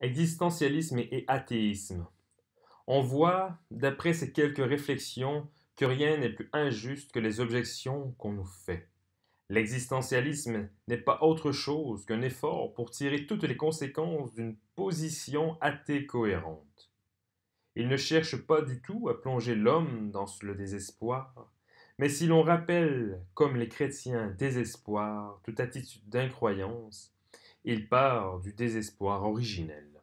existentialisme et athéisme. On voit, d'après ces quelques réflexions, que rien n'est plus injuste que les objections qu'on nous fait. L'existentialisme n'est pas autre chose qu'un effort pour tirer toutes les conséquences d'une position athée cohérente. Il ne cherche pas du tout à plonger l'homme dans le désespoir, mais si l'on rappelle, comme les chrétiens, désespoir, toute attitude d'incroyance, il part du désespoir originel.